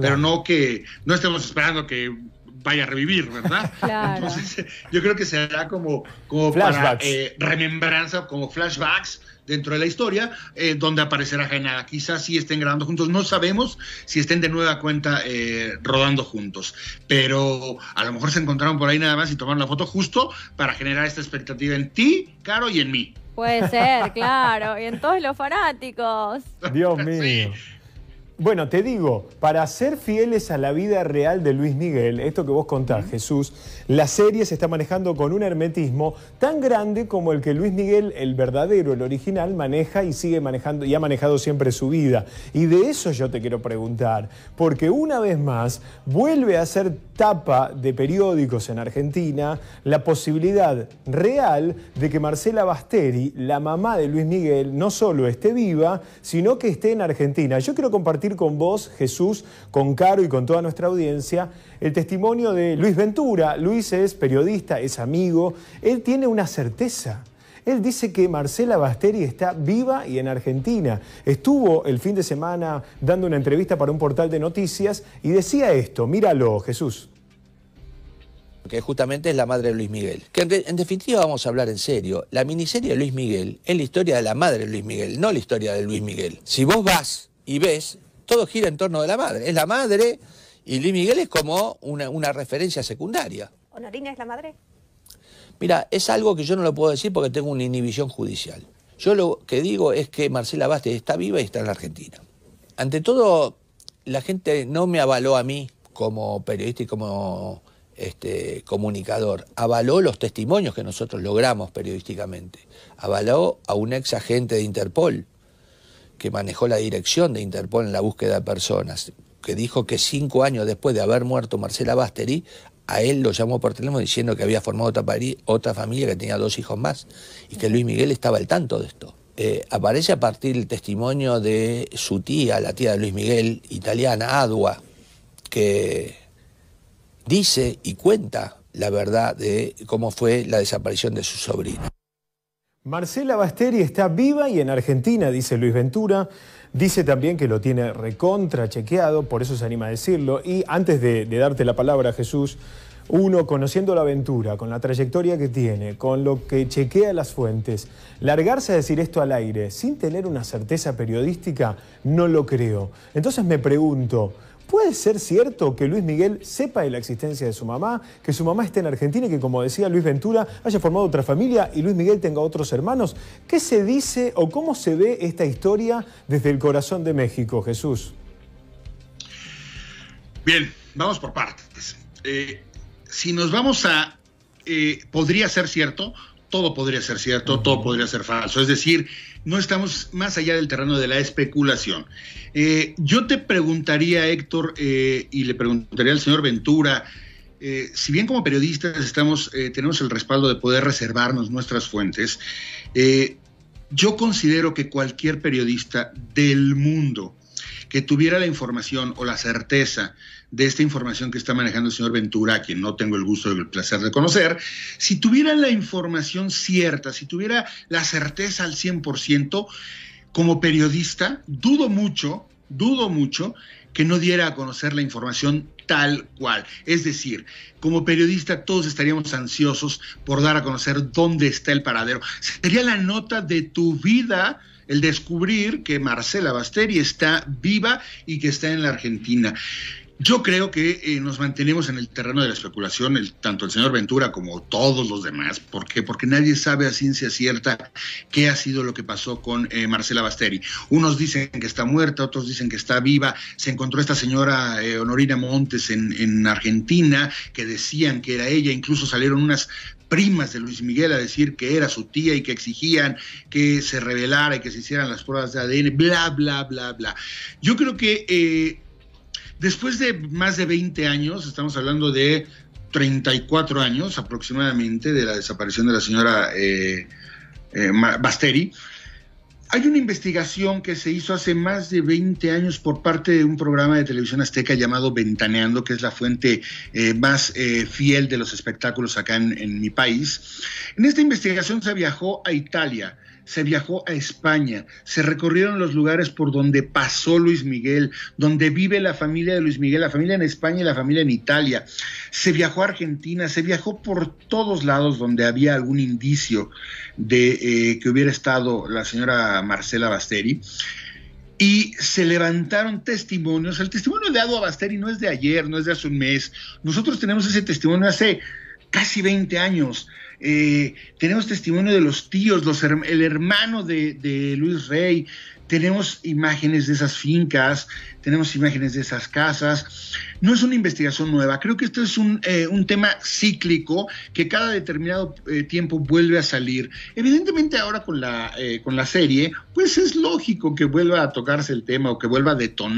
pero no que no estemos esperando que vaya a revivir, ¿verdad? Entonces, yo creo que será como, como para eh, remembranza, como flashbacks dentro de la historia, eh, donde aparecerá Genada. Quizás sí estén grabando juntos, no sabemos si estén de nueva cuenta eh, rodando juntos, pero a lo mejor se encontraron por ahí nada más y tomaron la foto justo para generar esta expectativa en ti, Caro, y en mí. Puede ser, claro, y en todos los fanáticos. Dios mío. Bueno, te digo, para ser fieles a la vida real de Luis Miguel, esto que vos contás, Jesús, la serie se está manejando con un hermetismo tan grande como el que Luis Miguel, el verdadero, el original, maneja y sigue manejando y ha manejado siempre su vida. Y de eso yo te quiero preguntar, porque una vez más vuelve a ser tapa de periódicos en Argentina la posibilidad real de que Marcela Basteri, la mamá de Luis Miguel, no solo esté viva, sino que esté en Argentina. Yo quiero compartir con vos, Jesús, con Caro y con toda nuestra audiencia, el testimonio de Luis Ventura. Luis es periodista, es amigo, él tiene una certeza. Él dice que Marcela Basteri está viva y en Argentina. Estuvo el fin de semana dando una entrevista para un portal de noticias y decía esto, míralo, Jesús que justamente es la madre de Luis Miguel. Que en, en, definitiva vamos a hablar en serio, la miniserie de Luis Miguel es la historia de la madre de Luis Miguel, no la historia de Luis Miguel. Si vos vas y ves, todo gira en torno de la madre. Es la madre y Luis Miguel es como una, referencia secundaria. ¿Honorina es la madre? Mira, es algo que yo no lo puedo decir porque tengo una inhibición judicial. Yo lo que digo es que Marcela Basti está viva y está en la Argentina. Ante todo, la gente no me avaló a mí como periodista y como este, comunicador. Avaló los testimonios que nosotros logramos periodísticamente. Avaló a un ex agente de Interpol que manejó la dirección de Interpol en la búsqueda de personas, que dijo que cinco años después de haber muerto Marcela Basteri, a él lo llamó por teléfono diciendo que había formado otra, otra familia que tenía dos hijos más y que Luis Miguel estaba al tanto de esto. Eh, aparece a partir del testimonio de su tía, la tía de Luis Miguel, italiana, Adua, que dice y cuenta la verdad de cómo fue la desaparición de su sobrino. Marcela Basteri está viva y en Argentina, dice Luis Ventura. Dice también que lo tiene recontra chequeado, por eso se anima a decirlo. Y antes de, de darte la palabra, Jesús, uno conociendo la aventura, con la trayectoria que tiene, con lo que chequea las fuentes, largarse a decir esto al aire sin tener una certeza periodística, no lo creo. Entonces me pregunto, ¿Puede ser cierto que Luis Miguel sepa de la existencia de su mamá, que su mamá esté en Argentina y que, como decía Luis Ventura, haya formado otra familia y Luis Miguel tenga otros hermanos? ¿Qué se dice o cómo se ve esta historia desde el corazón de México, Jesús? Bien, vamos por partes. Eh, si nos vamos a... Eh, podría ser cierto, todo podría ser cierto, todo podría ser falso. Es decir, no estamos más allá del terreno de la especulación. Eh, yo te preguntaría, Héctor, eh, y le preguntaría al señor Ventura, eh, si bien como periodistas estamos, tenemos el respaldo de poder reservarnos nuestras fuentes, yo considero que cualquier periodista del mundo que tuviera la información o la certeza de esta información que está manejando el señor Ventura, a quien no tengo el gusto y el placer de conocer, si tuviera la información cierta, si tuviera la certeza al 100%, como periodista, dudo mucho, dudo mucho que no diera a conocer la información tal cual. Es decir, como periodista todos estaríamos ansiosos por dar a conocer dónde está el paradero. Sería la nota de tu vida el descubrir que Marcela Basteri está viva y que está en la Argentina. Yo creo que eh, nos mantenemos en el terreno de la especulación, tanto el señor Ventura como todos los demás. ¿Por qué? Porque nadie sabe a ciencia cierta qué ha sido lo que pasó con eh, Marcela Basteri. Unos dicen que está muerta, otros dicen que está viva. Se encontró esta señora eh, Honorina Montes en, Argentina, que decían que era ella. Incluso salieron unas primas de Luis Miguel a decir que era su tía y que exigían que se revelara y que se hicieran las pruebas de ADN, bla, bla, bla, bla. Yo creo que Después de más de 20 años, estamos hablando de 34 años aproximadamente de la desaparición de la señora eh, eh, Basteri, hay una investigación que se hizo hace más de 20 años por parte de un programa de televisión azteca llamado Ventaneando, que es la fuente eh, más fiel de los espectáculos acá en, mi país. En esta investigación se viajó a Italia se viajó a España, se recorrieron los lugares por donde pasó Luis Miguel, donde vive la familia de Luis Miguel, la familia en España y la familia en Italia, se viajó a Argentina, se viajó por todos lados donde había algún indicio de eh, que hubiera estado la señora Marcela Basteri. Y se levantaron testimonios. El testimonio de Ado Basteri no es de ayer, no es de hace un mes. Nosotros tenemos ese testimonio hace casi 20 años. Eh, tenemos testimonio de los tíos, el hermano de, Luis Rey, tenemos imágenes de esas fincas, tenemos imágenes de esas casas. No es una investigación nueva, creo que esto es un, eh, tema cíclico que cada determinado eh, tiempo vuelve a salir. Evidentemente ahora con la, con la serie, pues es lógico que vuelva a tocarse el tema o que vuelva a detonar